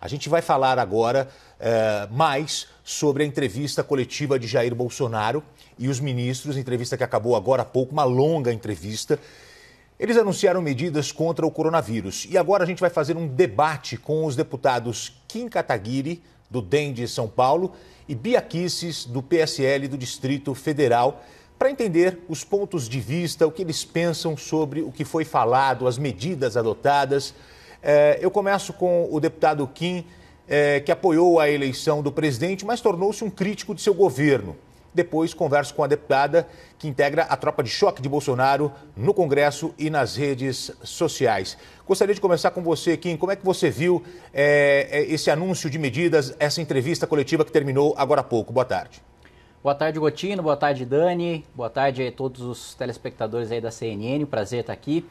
A gente vai falar agora é, mais sobre a entrevista coletiva de Jair Bolsonaro e os ministros, entrevista que acabou agora há pouco, uma longa entrevista. Eles anunciaram medidas contra o coronavírus e agora a gente vai fazer um debate com os deputados Kim Kataguiri, do DEM de São Paulo, e Bia Kisses, do PSL do Distrito Federal, para entender os pontos de vista, o que eles pensam sobre o que foi falado, as medidas adotadas é, eu começo com o deputado Kim, é, que apoiou a eleição do presidente, mas tornou-se um crítico de seu governo. Depois converso com a deputada que integra a tropa de choque de Bolsonaro no Congresso e nas redes sociais. Gostaria de começar com você, Kim. Como é que você viu é, é esse anúncio de medidas, essa entrevista coletiva que terminou agora há pouco? Boa tarde. Boa tarde, Gotino. Boa tarde, Dani. Boa tarde a todos os telespectadores aí da CNN. Prazer estar aqui.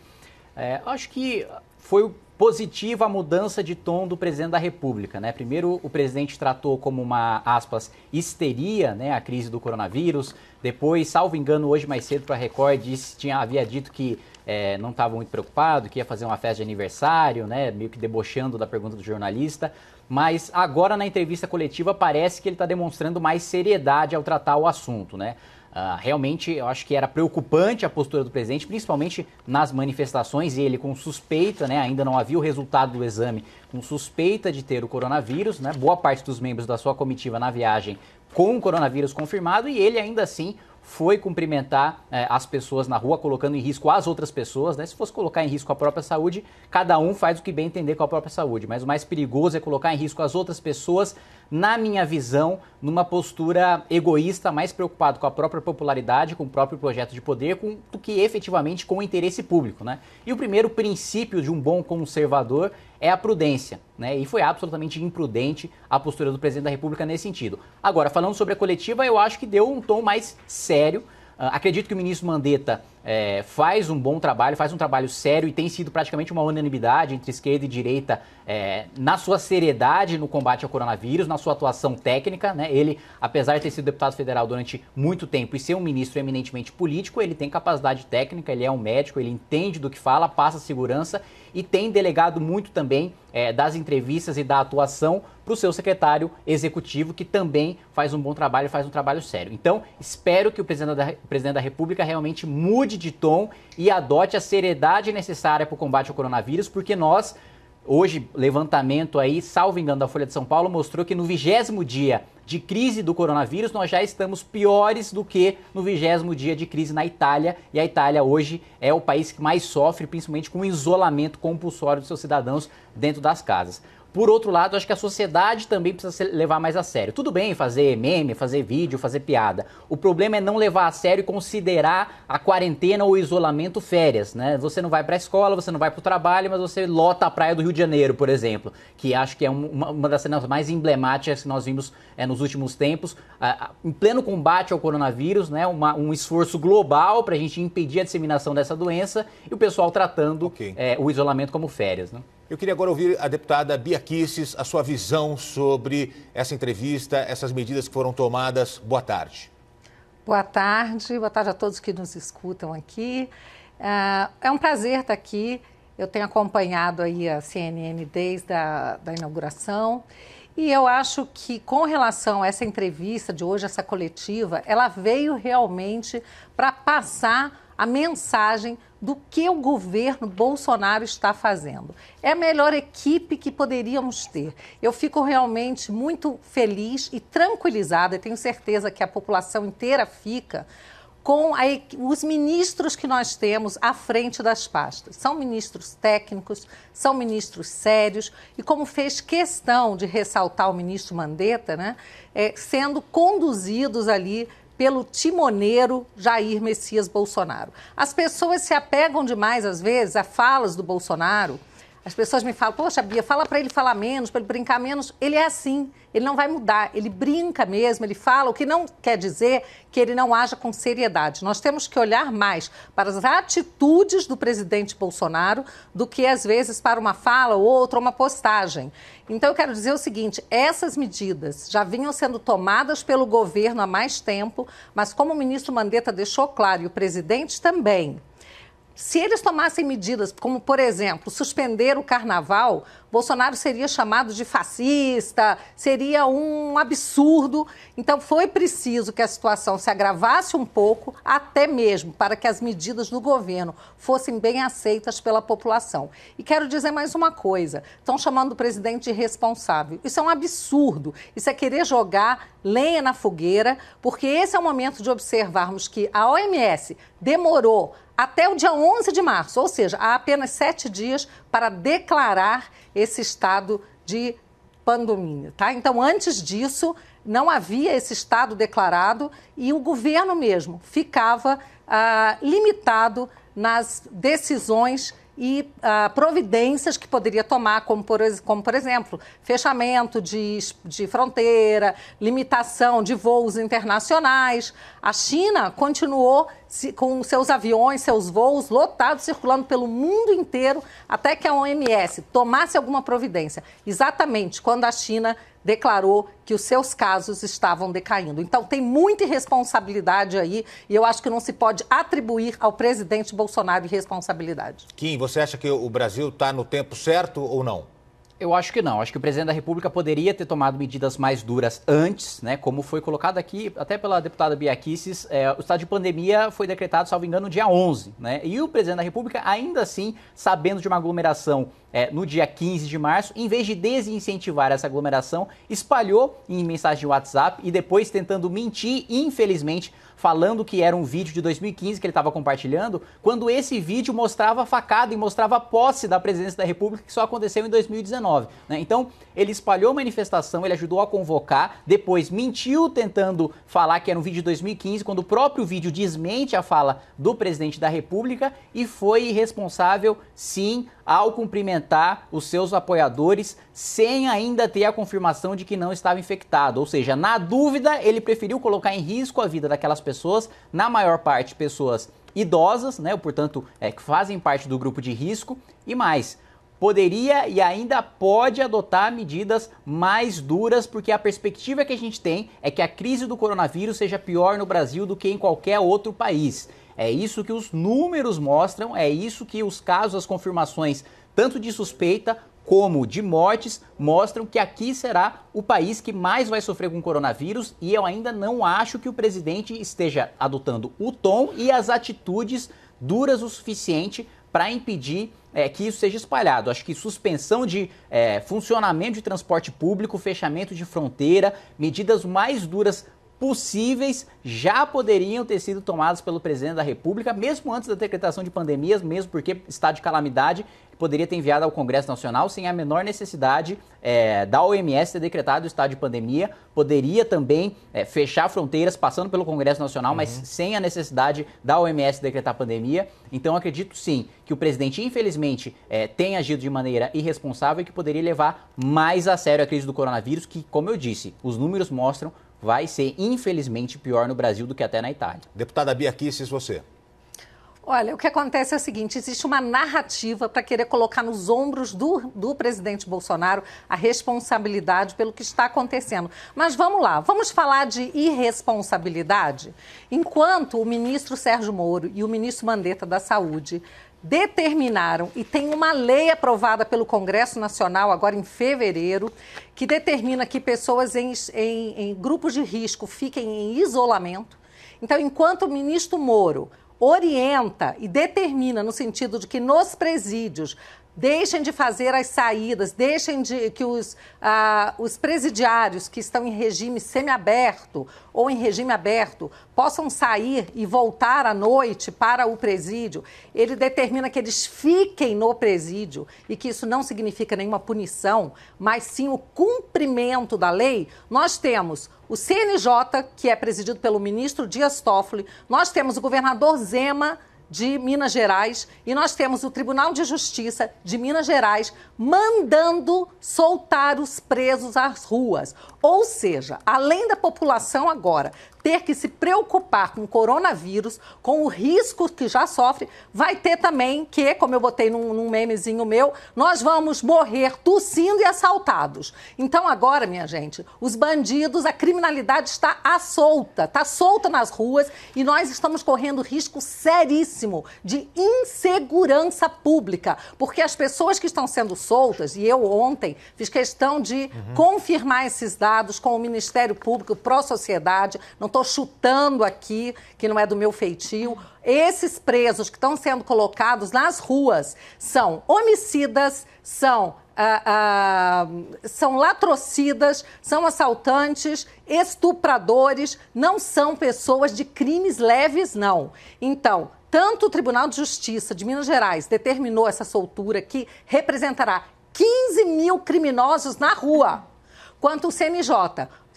É, acho que foi positiva a mudança de tom do presidente da República. Né? Primeiro, o presidente tratou como uma, aspas, histeria né, a crise do coronavírus. Depois, salvo engano, hoje mais cedo para a Record, disse, tinha, havia dito que é, não estava muito preocupado, que ia fazer uma festa de aniversário, né, meio que debochando da pergunta do jornalista. Mas agora, na entrevista coletiva, parece que ele está demonstrando mais seriedade ao tratar o assunto. Né? Ah, realmente, eu acho que era preocupante a postura do presidente, principalmente nas manifestações, e ele com suspeita, né, ainda não havia o resultado do exame, com suspeita de ter o coronavírus, né, boa parte dos membros da sua comitiva na viagem com o coronavírus confirmado, e ele ainda assim foi cumprimentar eh, as pessoas na rua, colocando em risco as outras pessoas, né? Se fosse colocar em risco a própria saúde, cada um faz o que bem entender com a própria saúde. Mas o mais perigoso é colocar em risco as outras pessoas na minha visão, numa postura egoísta, mais preocupado com a própria popularidade, com o próprio projeto de poder, com, do que efetivamente com o interesse público. Né? E o primeiro princípio de um bom conservador é a prudência, né? E foi absolutamente imprudente a postura do presidente da República nesse sentido. Agora, falando sobre a coletiva, eu acho que deu um tom mais sério ah, acredito que o ministro Mandetta é, faz um bom trabalho, faz um trabalho sério e tem sido praticamente uma unanimidade entre esquerda e direita é, na sua seriedade no combate ao coronavírus, na sua atuação técnica. Né? Ele, apesar de ter sido deputado federal durante muito tempo e ser um ministro eminentemente político, ele tem capacidade técnica, ele é um médico, ele entende do que fala, passa segurança e tem delegado muito também é, das entrevistas e da atuação para o seu secretário executivo, que também faz um bom trabalho, faz um trabalho sério. Então, espero que o presidente da, o presidente da República realmente mude de tom e adote a seriedade necessária para o combate ao coronavírus, porque nós Hoje, levantamento aí, salvo engano, da Folha de São Paulo mostrou que no vigésimo dia de crise do coronavírus, nós já estamos piores do que no vigésimo dia de crise na Itália. E a Itália hoje é o país que mais sofre, principalmente com o isolamento compulsório dos seus cidadãos dentro das casas. Por outro lado, acho que a sociedade também precisa levar mais a sério. Tudo bem fazer meme, fazer vídeo, fazer piada. O problema é não levar a sério e considerar a quarentena ou isolamento férias, né? Você não vai para a escola, você não vai para o trabalho, mas você lota a praia do Rio de Janeiro, por exemplo, que acho que é uma, uma das cenas mais emblemáticas que nós vimos é, nos últimos tempos, ah, em pleno combate ao coronavírus, né? Uma, um esforço global para a gente impedir a disseminação dessa doença e o pessoal tratando okay. é, o isolamento como férias, né? Eu queria agora ouvir a deputada Bia Kisses, a sua visão sobre essa entrevista, essas medidas que foram tomadas. Boa tarde. Boa tarde, boa tarde a todos que nos escutam aqui. Ah, é um prazer estar aqui. Eu tenho acompanhado aí a CNN desde a da inauguração e eu acho que com relação a essa entrevista de hoje, essa coletiva, ela veio realmente para passar a mensagem do que o governo Bolsonaro está fazendo. É a melhor equipe que poderíamos ter. Eu fico realmente muito feliz e tranquilizada, e tenho certeza que a população inteira fica com a, os ministros que nós temos à frente das pastas. São ministros técnicos, são ministros sérios, e como fez questão de ressaltar o ministro Mandetta, né, é, sendo conduzidos ali pelo timoneiro Jair Messias Bolsonaro. As pessoas se apegam demais, às vezes, a falas do Bolsonaro as pessoas me falam, poxa, Bia, fala para ele falar menos, para ele brincar menos. Ele é assim, ele não vai mudar, ele brinca mesmo, ele fala, o que não quer dizer que ele não haja com seriedade. Nós temos que olhar mais para as atitudes do presidente Bolsonaro do que, às vezes, para uma fala ou outra, uma postagem. Então, eu quero dizer o seguinte: essas medidas já vinham sendo tomadas pelo governo há mais tempo, mas como o ministro Mandetta deixou claro e o presidente também, se eles tomassem medidas como, por exemplo, suspender o carnaval, Bolsonaro seria chamado de fascista, seria um absurdo. Então foi preciso que a situação se agravasse um pouco, até mesmo para que as medidas do governo fossem bem aceitas pela população. E quero dizer mais uma coisa: estão chamando o presidente de responsável. Isso é um absurdo. Isso é querer jogar lenha na fogueira, porque esse é o momento de observarmos que a OMS demorou até o dia 11 de março, ou seja, há apenas sete dias para declarar esse estado de pandemia. Tá? Então, antes disso, não havia esse estado declarado e o governo mesmo ficava ah, limitado nas decisões e ah, providências que poderia tomar, como por, como por exemplo, fechamento de, de fronteira, limitação de voos internacionais. A China continuou se, com seus aviões, seus voos lotados, circulando pelo mundo inteiro, até que a OMS tomasse alguma providência. Exatamente quando a China declarou que os seus casos estavam decaindo. Então, tem muita irresponsabilidade aí e eu acho que não se pode atribuir ao presidente Bolsonaro irresponsabilidade. Kim, você acha que o Brasil está no tempo certo ou não? Eu acho que não. Acho que o presidente da República poderia ter tomado medidas mais duras antes, né? Como foi colocado aqui, até pela deputada Bia Kicis, é, o estado de pandemia foi decretado, salvo engano, no dia 11, né? E o presidente da República, ainda assim, sabendo de uma aglomeração é, no dia 15 de março, em vez de desincentivar essa aglomeração, espalhou em mensagem de WhatsApp e depois tentando mentir, infelizmente, falando que era um vídeo de 2015 que ele estava compartilhando, quando esse vídeo mostrava facada e mostrava posse da presidência da República, que só aconteceu em 2019. Né? Então, ele espalhou manifestação, ele ajudou a convocar, depois mentiu tentando falar que era um vídeo de 2015, quando o próprio vídeo desmente a fala do presidente da República e foi responsável, sim, ao cumprimentar os seus apoiadores sem ainda ter a confirmação de que não estava infectado. Ou seja, na dúvida, ele preferiu colocar em risco a vida daquelas pessoas, na maior parte pessoas idosas, né, portanto, é, que fazem parte do grupo de risco e mais poderia e ainda pode adotar medidas mais duras, porque a perspectiva que a gente tem é que a crise do coronavírus seja pior no Brasil do que em qualquer outro país. É isso que os números mostram, é isso que os casos, as confirmações, tanto de suspeita como de mortes, mostram que aqui será o país que mais vai sofrer com o coronavírus e eu ainda não acho que o presidente esteja adotando o tom e as atitudes duras o suficiente para impedir é, que isso seja espalhado. Acho que suspensão de é, funcionamento de transporte público, fechamento de fronteira, medidas mais duras possíveis já poderiam ter sido tomadas pelo presidente da República, mesmo antes da decretação de pandemias, mesmo porque estado de calamidade poderia ter enviado ao Congresso Nacional sem a menor necessidade é, da OMS ter decretado o estado de pandemia, poderia também é, fechar fronteiras passando pelo Congresso Nacional, uhum. mas sem a necessidade da OMS decretar pandemia. Então acredito sim que o presidente, infelizmente, é, tem agido de maneira irresponsável e que poderia levar mais a sério a crise do coronavírus, que, como eu disse, os números mostram vai ser, infelizmente, pior no Brasil do que até na Itália. Deputada Bia Kisses, você. Olha, o que acontece é o seguinte: existe uma narrativa para querer colocar nos ombros do, do presidente Bolsonaro a responsabilidade pelo que está acontecendo. Mas vamos lá, vamos falar de irresponsabilidade? Enquanto o ministro Sérgio Moro e o ministro Mandetta da Saúde determinaram, e tem uma lei aprovada pelo Congresso Nacional agora em fevereiro, que determina que pessoas em, em, em grupos de risco fiquem em isolamento. Então, enquanto o ministro Moro orienta e determina no sentido de que nos presídios Deixem de fazer as saídas, deixem de que os, ah, os presidiários que estão em regime semiaberto ou em regime aberto possam sair e voltar à noite para o presídio. Ele determina que eles fiquem no presídio e que isso não significa nenhuma punição, mas sim o cumprimento da lei. Nós temos o CNJ, que é presidido pelo ministro Dias Toffoli, nós temos o governador Zema de Minas Gerais e nós temos o Tribunal de Justiça de Minas Gerais mandando soltar os presos às ruas. Ou seja, além da população agora ter que se preocupar com o coronavírus, com o risco que já sofre, vai ter também que, como eu botei num, num memezinho meu, nós vamos morrer tossindo e assaltados. Então agora, minha gente, os bandidos, a criminalidade está à solta, está solta nas ruas e nós estamos correndo risco seríssimo de insegurança pública, porque as pessoas que estão sendo soltas, e eu ontem fiz questão de uhum. confirmar esses dados com o Ministério Público, pró-sociedade, não estou estou chutando aqui, que não é do meu feitio. Esses presos que estão sendo colocados nas ruas são homicidas, são ah, ah, são latrocidas, são assaltantes, estupradores, não são pessoas de crimes leves, não. Então, tanto o Tribunal de Justiça de Minas Gerais determinou essa soltura que representará 15 mil criminosos na rua, quanto o CNJ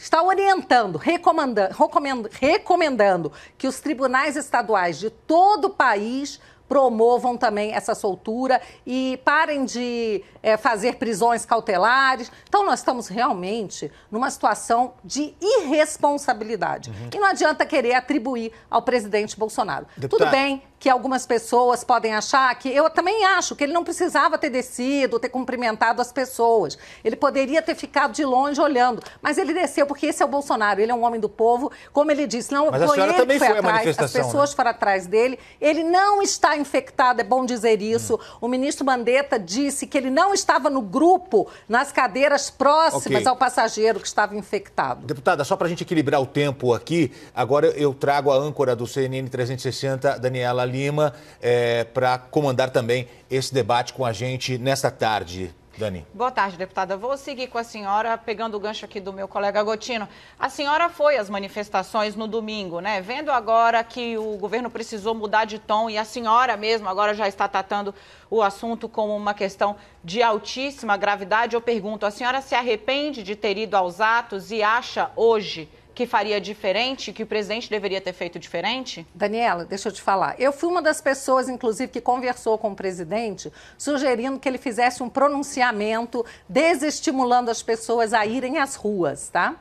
está orientando, recomendando, recomendando, recomendando que os tribunais estaduais de todo o país promovam também essa soltura e parem de é, fazer prisões cautelares. Então, nós estamos realmente numa situação de irresponsabilidade. Uhum. E não adianta querer atribuir ao presidente Bolsonaro. Deputado. Tudo bem, que algumas pessoas podem achar que eu também acho que ele não precisava ter descido, ter cumprimentado as pessoas. Ele poderia ter ficado de longe olhando, mas ele desceu porque esse é o Bolsonaro, ele é um homem do povo, como ele disse, não mas foi ele também que foi, atrás, as pessoas né? foram atrás dele. Ele não está infectado, é bom dizer isso. Hum. O ministro Mandetta disse que ele não estava no grupo, nas cadeiras próximas okay. ao passageiro que estava infectado. Deputada, só para a gente equilibrar o tempo aqui, agora eu trago a âncora do CNN 360, Daniela Lima é, para comandar também esse debate com a gente nesta tarde. Dani. Boa tarde, deputada. Vou seguir com a senhora, pegando o gancho aqui do meu colega Gotino. A senhora foi às manifestações no domingo, né? Vendo agora que o governo precisou mudar de tom e a senhora mesmo agora já está tratando o assunto como uma questão de altíssima gravidade, eu pergunto: a senhora se arrepende de ter ido aos atos e acha hoje? que faria diferente, que o presidente deveria ter feito diferente? Daniela, deixa eu te falar. Eu fui uma das pessoas, inclusive, que conversou com o presidente, sugerindo que ele fizesse um pronunciamento desestimulando as pessoas a irem às ruas, tá?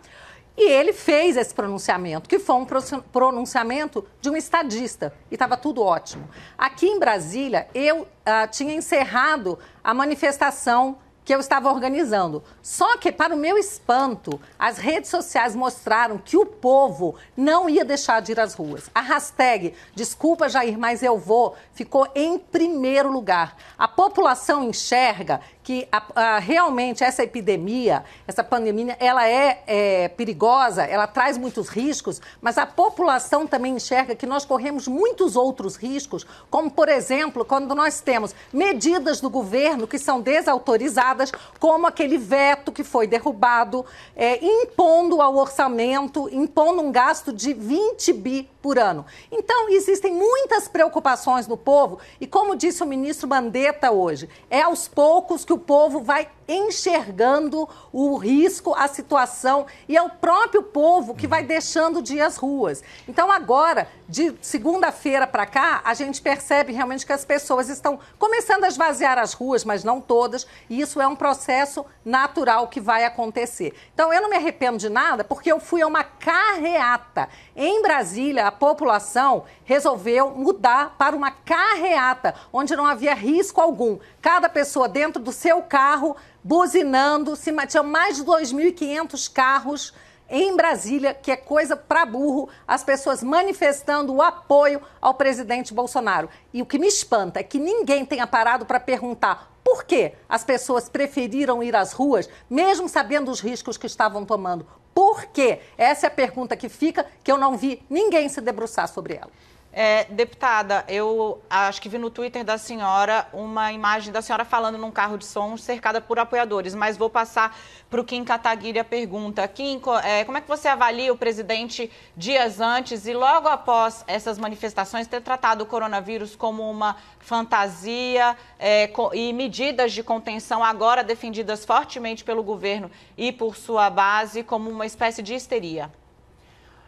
E ele fez esse pronunciamento, que foi um pronunciamento de um estadista, e estava tudo ótimo. Aqui em Brasília, eu ah, tinha encerrado a manifestação que eu estava organizando. Só que, para o meu espanto, as redes sociais mostraram que o povo não ia deixar de ir às ruas. A hashtag Desculpa Jair, mas eu vou ficou em primeiro lugar. A população enxerga que a, a, realmente essa epidemia, essa pandemia, ela é, é, perigosa, ela traz muitos riscos, mas a população também enxerga que nós corremos muitos outros riscos, como, por exemplo, quando nós temos medidas do governo que são desautorizadas, como aquele veto que foi derrubado, é, impondo ao orçamento, impondo um gasto de 20 bi por ano. Então, existem muitas preocupações no povo e, como disse o ministro Mandetta hoje, é aos poucos que o povo vai enxergando o risco, a situação, e é o próprio povo que vai deixando de ir às ruas. Então, agora, de segunda-feira para cá, a gente percebe realmente que as pessoas estão começando a esvaziar as ruas, mas não todas, e isso é um processo natural que vai acontecer. Então, eu não me arrependo de nada, porque eu fui a uma carreata. Em Brasília, a população resolveu mudar para uma carreata, onde não havia risco algum. Cada pessoa dentro do seu seu carro buzinando. Se, tinha mais de 2.500 carros em Brasília, que é coisa para burro, as pessoas manifestando o apoio ao presidente Bolsonaro. E o que me espanta é que ninguém tenha parado para perguntar por que as pessoas preferiram ir às ruas, mesmo sabendo os riscos que estavam tomando. Por quê? Essa é a pergunta que fica, que eu não vi ninguém se debruçar sobre ela. É, deputada, eu acho que vi no Twitter da senhora uma imagem da senhora falando num carro de som cercada por apoiadores, mas vou passar para o Kim Kataguiri a pergunta. Kim, é, como é que você avalia o presidente dias antes e logo após essas manifestações ter tratado o coronavírus como uma fantasia é, e medidas de contenção agora defendidas fortemente pelo governo e por sua base como uma espécie de histeria?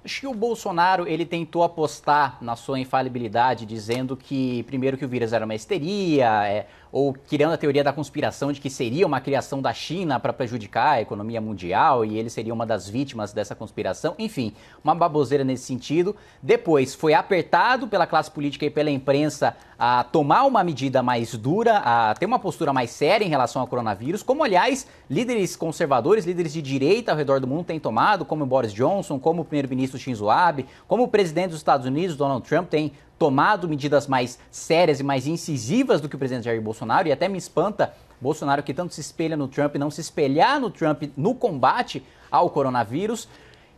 Acho que o Bolsonaro ele tentou apostar na sua infalibilidade, dizendo que primeiro que o vírus era uma histeria, é, ou criando a teoria da conspiração de que seria uma criação da China para prejudicar a economia mundial e ele seria uma das vítimas dessa conspiração. Enfim, uma baboseira nesse sentido. Depois foi apertado pela classe política e pela imprensa a tomar uma medida mais dura, a ter uma postura mais séria em relação ao coronavírus, como aliás líderes conservadores, líderes de direita ao redor do mundo têm tomado, como Boris Johnson, como o primeiro-ministro Shinzo Abe, como o presidente dos Estados Unidos Donald Trump tem tomado medidas mais sérias e mais incisivas do que o presidente Jair Bolsonaro Bolsonaro, e até me espanta Bolsonaro que tanto se espelha no Trump, não se espelhar no Trump no combate ao coronavírus.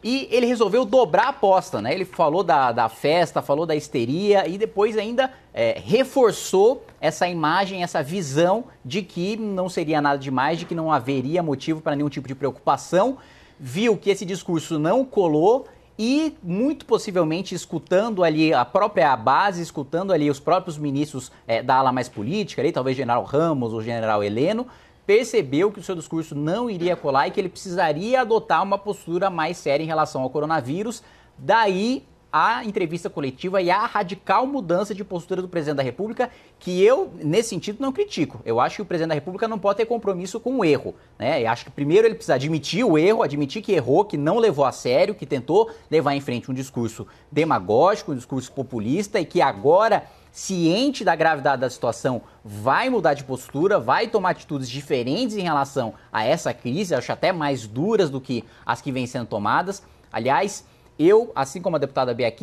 E ele resolveu dobrar a aposta, né? Ele falou da, da festa, falou da histeria e depois ainda é, reforçou essa imagem, essa visão de que não seria nada demais, de que não haveria motivo para nenhum tipo de preocupação. Viu que esse discurso não colou e muito possivelmente escutando ali a própria base, escutando ali os próprios ministros é, da ala mais política, ali, talvez General Ramos ou General Heleno, percebeu que o seu discurso não iria colar e que ele precisaria adotar uma postura mais séria em relação ao coronavírus. Daí à entrevista coletiva e à radical mudança de postura do presidente da República, que eu, nesse sentido, não critico. Eu acho que o presidente da República não pode ter compromisso com o erro. Né? Eu acho que primeiro ele precisa admitir o erro, admitir que errou, que não levou a sério, que tentou levar em frente um discurso demagógico, um discurso populista e que agora ciente da gravidade da situação, vai mudar de postura, vai tomar atitudes diferentes em relação a essa crise, acho até mais duras do que as que vêm sendo tomadas. Aliás, eu, assim como a deputada Bia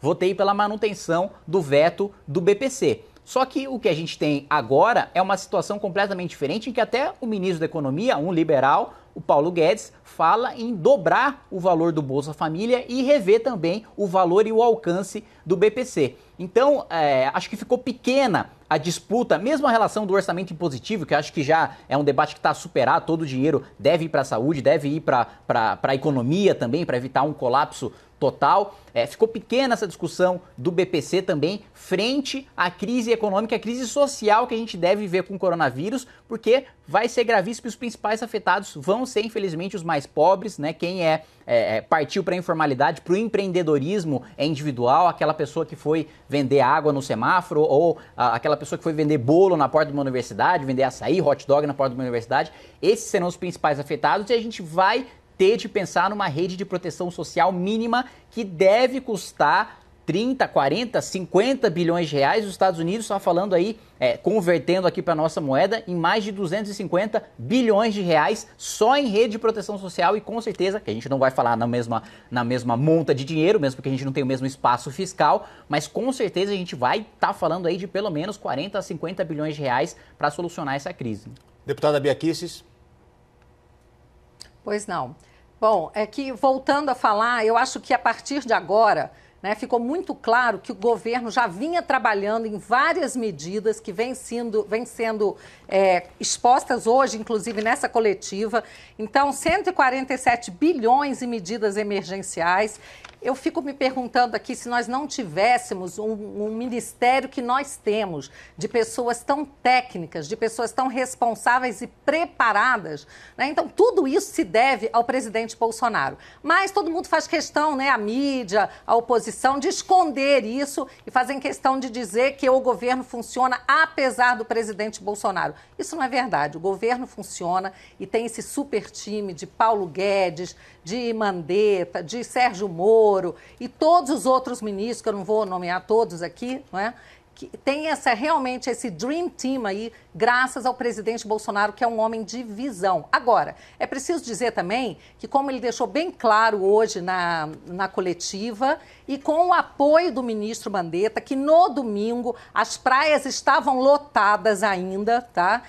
votei pela manutenção do veto do BPC. Só que o que a gente tem agora é uma situação completamente diferente em que até o ministro da Economia, um liberal, o Paulo Guedes, fala em dobrar o valor do Bolsa Família e rever também o valor e o alcance do BPC. Então, é, acho que ficou pequena a disputa, mesmo a relação do orçamento impositivo, que acho que já é um debate que está superado, todo o dinheiro deve ir para a saúde, deve ir para a economia também, para evitar um colapso total. É, ficou pequena essa discussão do BPC também frente à crise econômica, à crise social que a gente deve ver com o coronavírus, porque vai ser gravíssimo e os principais afetados vão ser, infelizmente, os mais pobres, né? Quem é, é, é partiu para a informalidade, para o empreendedorismo é individual, aquela pessoa que foi vender água no semáforo ou a, aquela pessoa que foi vender bolo na porta de uma universidade, vender açaí, hot dog na porta de uma universidade. Esses serão os principais afetados e a gente vai ter de pensar numa rede de proteção social mínima que deve custar 30, 40, 50 bilhões de reais. Os Estados Unidos estão falando aí, é, convertendo aqui para nossa moeda, em mais de 250 bilhões de reais só em rede de proteção social e com certeza, que a gente não vai falar na mesma, na mesma monta de dinheiro, mesmo porque a gente não tem o mesmo espaço fiscal, mas com certeza a gente vai estar tá falando aí de pelo menos 40 a 50 bilhões de reais para solucionar essa crise. Deputada Bia Kicis. Pois não. Bom, é que voltando a falar, eu acho que a partir de agora né, ficou muito claro que o governo já vinha trabalhando em várias medidas que vêm sendo, vem sendo é, expostas hoje, inclusive nessa coletiva. Então, 147 bilhões em medidas emergenciais. Eu fico me perguntando aqui se nós não tivéssemos um, um, ministério que nós temos, de pessoas tão técnicas, de pessoas tão responsáveis e preparadas. Né? Então, tudo isso se deve ao presidente Bolsonaro. Mas todo mundo faz questão, né? A mídia, a oposição de esconder isso e fazem questão de dizer que o governo funciona apesar do presidente Bolsonaro. Isso não é verdade. O governo funciona e tem esse super time de Paulo Guedes, de Mandetta, de Sérgio Moro e todos os outros ministros, que eu não vou nomear todos aqui, não é? que tem essa realmente esse dream team aí, graças ao presidente Bolsonaro, que é um homem de visão. Agora, é preciso dizer também que, como ele deixou bem claro hoje na, na coletiva, e com o apoio do ministro Mandetta, que no domingo as praias estavam lotadas ainda, tá?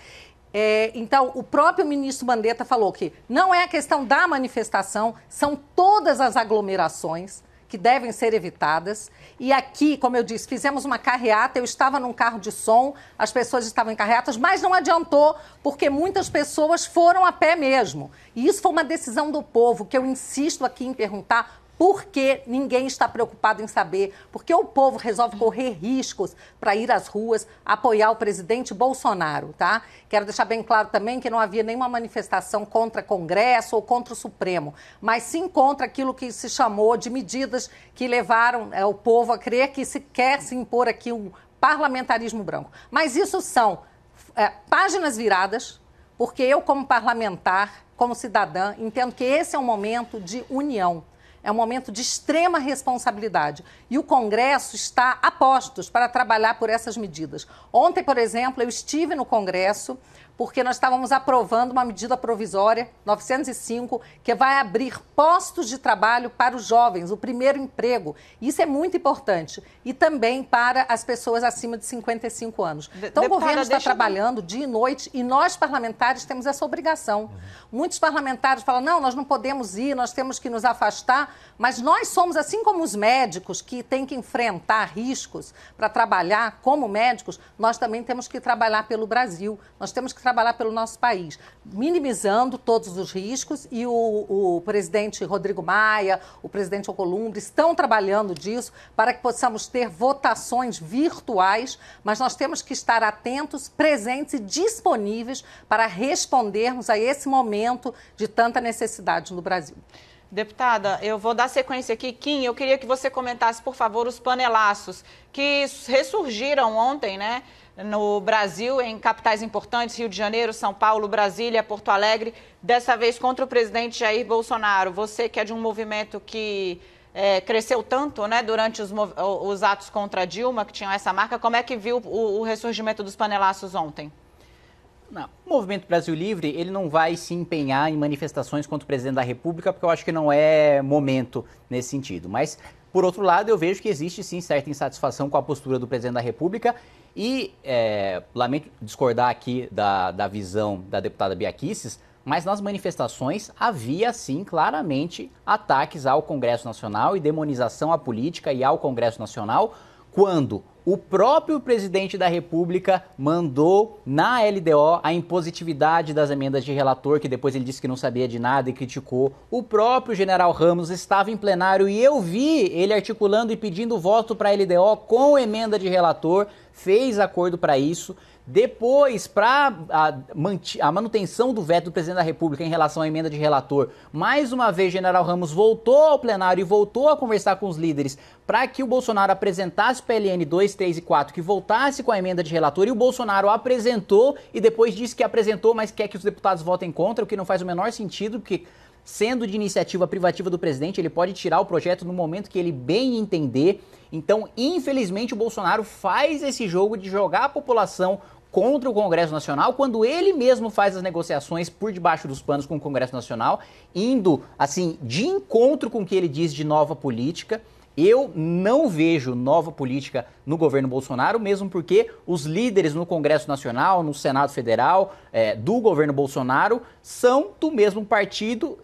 É, então, o próprio ministro Mandetta falou que não é a questão da manifestação, são todas as aglomerações que devem ser evitadas. E aqui, como eu disse, fizemos uma carreata. Eu estava num carro de som, as pessoas estavam em carreatas, mas não adiantou, porque muitas pessoas foram a pé mesmo. E isso foi uma decisão do povo, que eu insisto aqui em perguntar porque ninguém está preocupado em saber, porque o povo resolve correr riscos para ir às ruas apoiar o presidente Bolsonaro, tá? Quero deixar bem claro também que não havia nenhuma manifestação contra Congresso ou contra o Supremo, mas sim contra aquilo que se chamou de medidas que levaram é, o povo a crer que se quer se impor aqui um parlamentarismo branco. Mas isso são é, páginas viradas, porque eu, como parlamentar, como cidadã, entendo que esse é um momento de união. É um momento de extrema responsabilidade e o Congresso está a postos para trabalhar por essas medidas. Ontem, por exemplo, eu estive no Congresso porque nós estávamos aprovando uma medida provisória, 905, que vai abrir postos de trabalho para os jovens, o primeiro emprego. Isso é muito importante. E também para as pessoas acima de 55 anos. Então, Deputada, o governo está trabalhando eu... dia e noite e nós, parlamentares, temos essa obrigação. Uhum. Muitos parlamentares falam: não, nós não podemos ir, nós temos que nos afastar, mas nós somos, assim como os médicos que têm que enfrentar riscos para trabalhar como médicos, nós também temos que trabalhar pelo Brasil. Nós temos que trabalhar pelo nosso país, minimizando todos os riscos. E o, o presidente Rodrigo Maia, o presidente Alcolumbre estão trabalhando disso para que possamos ter votações virtuais, mas nós temos que estar atentos, presentes e disponíveis para respondermos a esse momento de tanta necessidade no Brasil. Deputada, eu vou dar sequência aqui. Kim, eu queria que você comentasse, por favor, os panelaços que ressurgiram ontem, né? no Brasil, em capitais importantes, Rio de Janeiro, São Paulo, Brasília, Porto Alegre, dessa vez contra o presidente Jair Bolsonaro. Você que é de um movimento que é, cresceu tanto né, durante os, os, atos contra Dilma, que tinham essa marca, como é que viu o, o ressurgimento dos panelaços ontem? Não. O Movimento Brasil Livre, ele não vai se empenhar em manifestações contra o presidente da República, porque eu acho que não é momento nesse sentido. Mas por outro lado, eu vejo que existe sim certa insatisfação com a postura do presidente da República e é, lamento discordar aqui da, da visão da deputada Biaquices, mas nas manifestações havia sim claramente ataques ao Congresso Nacional e demonização à política e ao Congresso Nacional quando o próprio presidente da República mandou na LDO a impositividade das emendas de relator, que depois ele disse que não sabia de nada e criticou. O próprio general Ramos estava em plenário e eu vi ele articulando e pedindo voto para a LDO com emenda de relator, fez acordo para isso. Depois, para a, manutenção do veto do presidente da República em relação à emenda de relator, mais uma vez, General Ramos voltou ao plenário e voltou a conversar com os líderes para que o Bolsonaro apresentasse PLN 2, 3 e 4, que voltasse com a emenda de relator. E o Bolsonaro apresentou e depois disse que apresentou, mas quer que os deputados votem contra, o que não faz o menor sentido, porque sendo de iniciativa privativa do presidente, ele pode tirar o projeto no momento que ele bem entender. Então, infelizmente, o Bolsonaro faz esse jogo de jogar a população contra o Congresso Nacional, quando ele mesmo faz as negociações por debaixo dos panos com o Congresso Nacional, indo assim de encontro com o que ele diz de nova política. Eu não vejo nova política no governo Bolsonaro, mesmo porque os líderes no Congresso Nacional, no Senado Federal, é, do governo Bolsonaro, são do mesmo partido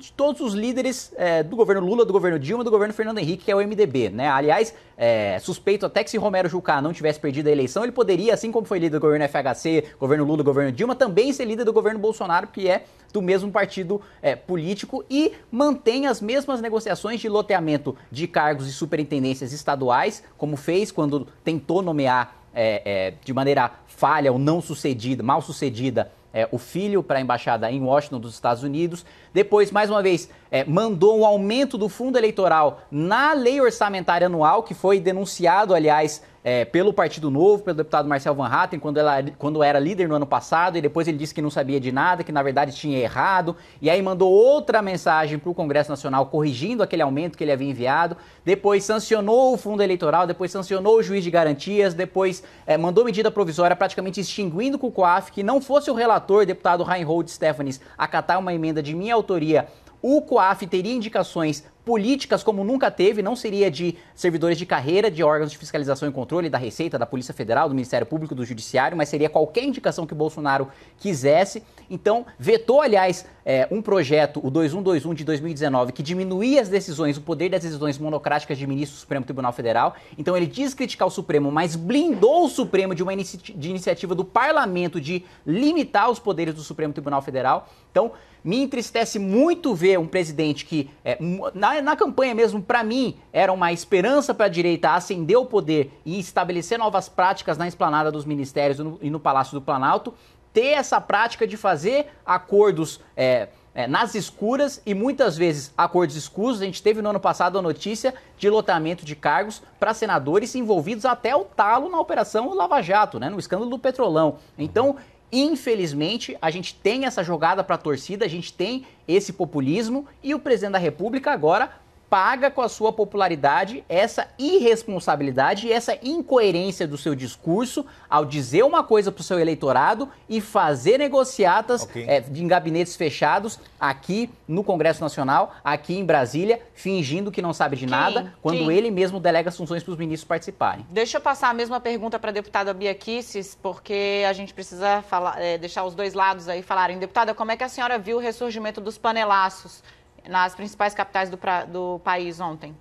de todos os líderes é, do governo Lula, do governo Dilma, do governo Fernando Henrique, que é o MDB, né? Aliás, é, suspeito até que se Romero Jucá não tivesse perdido a eleição, ele poderia, assim como foi líder do governo FHC, governo Lula, governo Dilma, também ser líder do governo Bolsonaro, que é do mesmo partido é, político e mantém as mesmas negociações de loteamento de cargos e superintendências estaduais, como fez quando tentou nomear é, é, de maneira falha ou não sucedida, mal sucedida é, o filho para a embaixada em Washington dos Estados Unidos. Depois, mais uma vez, é, mandou um aumento do fundo eleitoral na lei orçamentária anual, que foi denunciado, aliás, é, pelo Partido Novo, pelo deputado Marcel Van Hatten, quando, ela, quando era líder no ano passado, e depois ele disse que não sabia de nada, que na verdade tinha errado, e aí mandou outra mensagem para o Congresso Nacional corrigindo aquele aumento que ele havia enviado, depois sancionou o fundo eleitoral, depois sancionou o juiz de garantias, depois é, mandou medida provisória praticamente extinguindo o CUCOAF, que não fosse o relator, deputado Reinhold Stephanis, acatar uma emenda de minha autoria o COAF teria indicações políticas como nunca teve, não seria de servidores de carreira, de órgãos de fiscalização e controle, da Receita, da Polícia Federal, do Ministério Público, do Judiciário, mas seria qualquer indicação que Bolsonaro quisesse. Então, vetou, aliás, é, um projeto, o 2121 de 2019, que diminuía as decisões, o poder das decisões monocráticas de ministro do Supremo Tribunal Federal. Então, ele diz criticar o Supremo, mas blindou o Supremo de uma inici de iniciativa do parlamento de limitar os poderes do Supremo Tribunal Federal. Então, me entristece muito ver um presidente que, é, na, na, campanha mesmo, para mim, era uma esperança para a direita acender o poder e estabelecer novas práticas na esplanada dos ministérios e no, e no Palácio do Planalto, ter essa prática de fazer acordos. É, é, nas escuras e muitas vezes acordos escusos. A gente teve no ano passado a notícia de lotamento de cargos para senadores envolvidos até o talo na Operação Lava Jato, né, no escândalo do Petrolão. Então, Infelizmente, a gente tem essa jogada para a torcida, a gente tem esse populismo e o presidente da República agora paga com a sua popularidade essa irresponsabilidade e essa incoerência do seu discurso ao dizer uma coisa para o seu eleitorado e fazer negociatas okay. é, em gabinetes fechados aqui no Congresso Nacional, aqui em Brasília, fingindo que não sabe de Quem? nada, quando Quem? ele mesmo delega as funções para os ministros participarem. Deixa eu passar a mesma pergunta para a deputada Bia Kicis porque a gente precisa falar, é, deixar os dois lados aí falarem. Deputada, como é que a senhora viu o ressurgimento dos panelaços? nas principais capitais do, pra, do país ontem?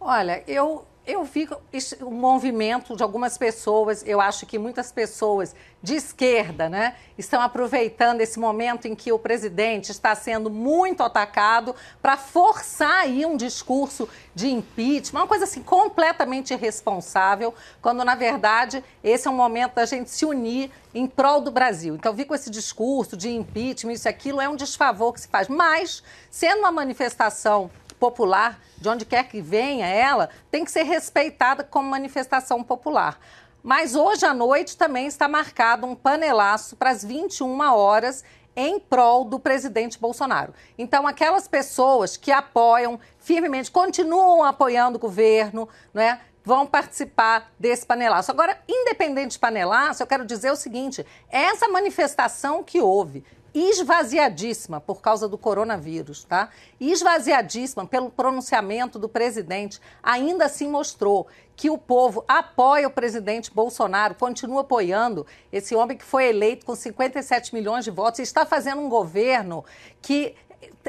Olha, eu eu vi um movimento de algumas pessoas, eu acho que muitas pessoas de esquerda, né, estão aproveitando esse momento em que o presidente está sendo muito atacado para forçar aí um discurso de impeachment, uma coisa assim completamente irresponsável, quando na verdade esse é um momento da gente se unir em prol do Brasil. Então, vi com esse discurso de impeachment, isso e aquilo, é um desfavor que se faz. Mas, sendo uma manifestação popular, de onde quer que venha ela, tem que ser respeitada como manifestação popular. Mas hoje à noite também está marcado um panelaço para as 21 horas em prol do presidente Bolsonaro. Então, aquelas pessoas que apoiam firmemente, continuam apoiando o governo, né, vão participar desse panelaço. Agora, independente de panelaço, eu quero dizer o seguinte: essa manifestação que houve esvaziadíssima por causa do coronavírus, tá? Esvaziadíssima pelo pronunciamento do presidente, ainda assim mostrou que o povo apoia o presidente Bolsonaro, continua apoiando esse homem que foi eleito com 57 milhões de votos e está fazendo um governo que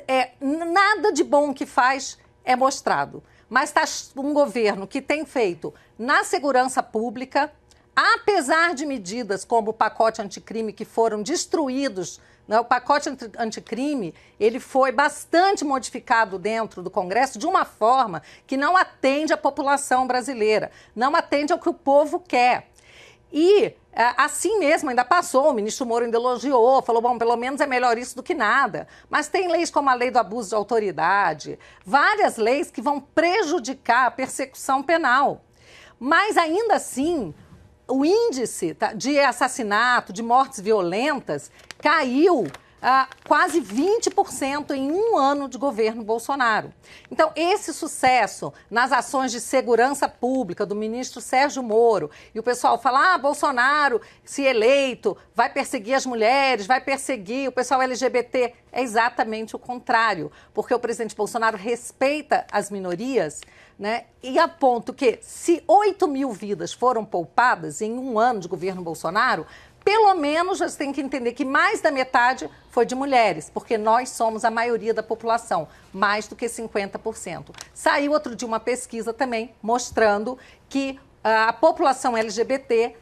é, nada de bom que faz é mostrado. Mas está um governo que tem feito na segurança pública, apesar de medidas como o pacote anticrime que foram destruídos né? O pacote anticrime ele foi bastante modificado dentro do Congresso de uma forma que não atende à população brasileira, não atende ao que o povo quer. E eh, assim mesmo ainda passou, o ministro Moro ainda elogiou, falou, bom, pelo menos é melhor isso do que nada. Mas tem leis como a lei do abuso de autoridade, várias leis que vão prejudicar a persecução penal. Mas ainda assim, o índice tá, de assassinato, de mortes violentas, caiu ah, quase 20% em um ano de governo Bolsonaro. Então, esse sucesso nas ações de segurança pública do ministro Sérgio Moro, e o pessoal fala: ah, Bolsonaro, se eleito, vai perseguir as mulheres, vai perseguir o pessoal LGBT. É exatamente o contrário, porque o presidente Bolsonaro respeita as minorias, né? E a ponto que, se 8 mil vidas foram poupadas em um ano de governo Bolsonaro, pelo menos você tem que entender que mais da metade foi de mulheres, porque nós somos a maioria da população, mais do que 50%. Saiu outro dia uma pesquisa também mostrando que ah, a população LGBT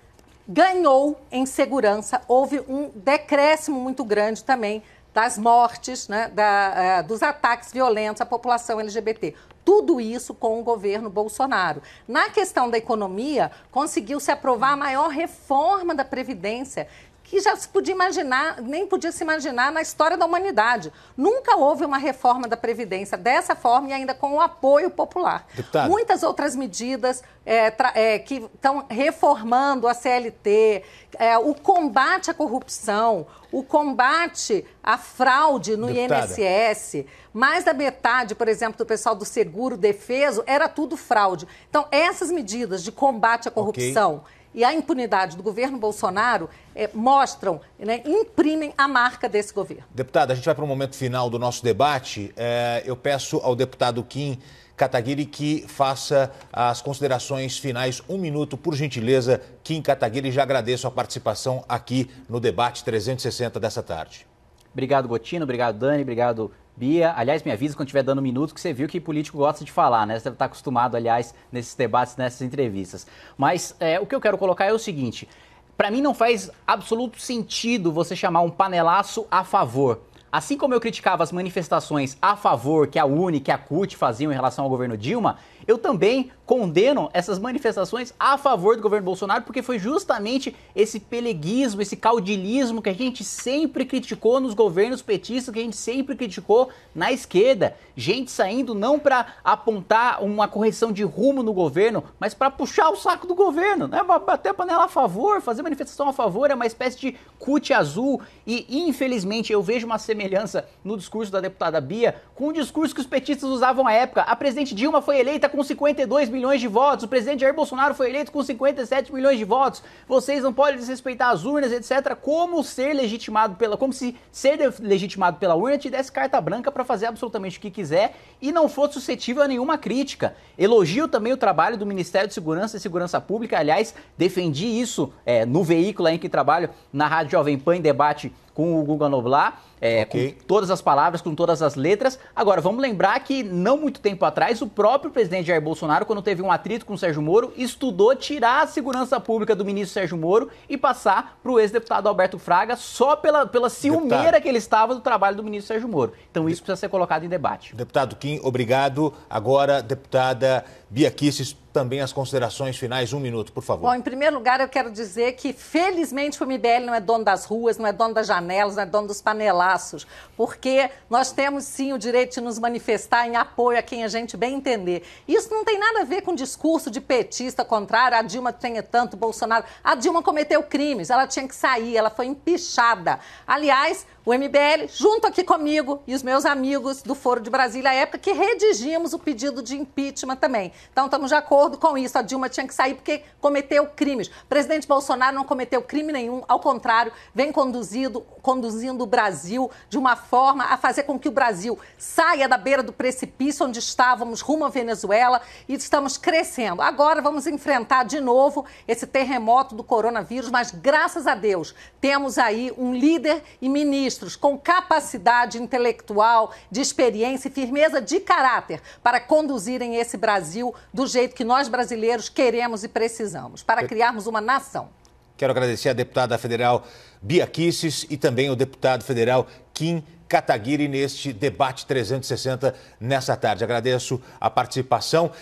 ganhou em segurança, houve um decréscimo muito grande também das mortes, né, da, ah, dos ataques violentos à população LGBT tudo isso com o governo Bolsonaro. Na questão da economia, conseguiu se aprovar a maior reforma da Previdência e já se podia imaginar, nem podia se imaginar na história da humanidade. Nunca houve uma reforma da Previdência dessa forma e ainda com o apoio popular. Deputado. Muitas outras medidas é, é, que estão reformando a CLT, é, o combate à corrupção, o combate à fraude no Deputada. INSS. Mais da metade, por exemplo, do pessoal do seguro defeso era tudo fraude. Então, essas medidas de combate à corrupção. Okay e a impunidade do governo Bolsonaro é, mostram, né, imprimem a marca desse governo. Deputada, a gente vai para o momento final do nosso debate. É, eu peço ao deputado Kim Kataguiri que faça as considerações finais. Um minuto, por gentileza. Kim Kataguiri, já agradeço a participação aqui no debate 360 dessa tarde. Obrigado, Gotino. Obrigado, Dani. Obrigado Bia, aliás, me avisa quando estiver dando um minuto, que você viu que político gosta de falar, né? Você deve estar tá acostumado, aliás, nesses debates, nessas entrevistas. Mas é, o que eu quero colocar é o seguinte: para mim não faz absoluto sentido você chamar um panelaço a favor. Assim como eu criticava as manifestações a favor que a UNE, que a CUT faziam em relação ao governo Dilma, eu também condenam essas manifestações a favor do governo Bolsonaro, porque foi justamente esse peleguismo, esse caudilismo que a gente sempre criticou nos governos petistas, que a gente sempre criticou na esquerda. Gente saindo não para apontar uma correção de rumo no governo, mas para puxar o saco do governo, né? bater a panela a favor, fazer manifestação a favor, é uma espécie de cut azul. E infelizmente eu vejo uma semelhança no discurso da deputada Bia com o discurso que os petistas usavam à época. A presidente Dilma foi eleita com 52 milhões de votos. O presidente Jair Bolsonaro foi eleito com 57 milhões de votos. Vocês não podem desrespeitar as urnas, etc. Como ser legitimado pela, como se ser legitimado pela urna te desse carta branca para fazer absolutamente o que quiser e não fosse suscetível a nenhuma crítica. Elogio também o trabalho do Ministério de Segurança e Segurança Pública. Aliás, defendi isso é, no veículo em que trabalho, na Rádio Jovem Pan, em debate com o Guga Noblar. É, okay. Com todas as palavras, com todas as letras. Agora, vamos lembrar que não muito tempo atrás, o próprio presidente Jair Bolsonaro, quando teve um atrito com o Sérgio Moro, estudou tirar a segurança pública do ministro Sérgio Moro e passar para o ex-deputado Alberto Fraga só pela, pela ciumeira deputado. que ele estava do trabalho do ministro Sérgio Moro. Então, isso precisa ser colocado em debate. Deputado Kim, obrigado. Agora, deputada Bia Kisses, também as considerações finais, um minuto, por favor. Bom, em primeiro lugar, eu quero dizer que, felizmente, o MBL não é dono das ruas, não é dono das janelas, não é dono dos panelados braços, porque nós temos sim o direito de nos manifestar em apoio a quem a gente bem entender. Isso não tem nada a ver com discurso de petista contrário a Dilma tenha tanto Bolsonaro. A Dilma cometeu crimes, ela tinha que sair, ela foi empichada. Aliás, o MBL, junto aqui comigo e os meus amigos do Foro de Brasília à época, que redigimos o pedido de impeachment também. Então, estamos de acordo com isso. A Dilma tinha que sair porque cometeu crimes. O presidente Bolsonaro não cometeu crime nenhum, ao contrário, vem conduzido, conduzindo o Brasil Brasil de uma forma a fazer com que o Brasil saia da beira do precipício onde estávamos rumo à Venezuela e estamos crescendo. Agora vamos enfrentar de novo esse terremoto do coronavírus, mas graças a Deus temos aí um líder e ministros com capacidade intelectual, de experiência e firmeza de caráter para conduzirem esse Brasil do jeito que nós brasileiros queremos e precisamos, para criarmos uma nação. Quero agradecer à deputada federal Bia Kisses e também ao deputado federal Kim Kataguiri neste debate 360 nessa tarde. Agradeço a participação.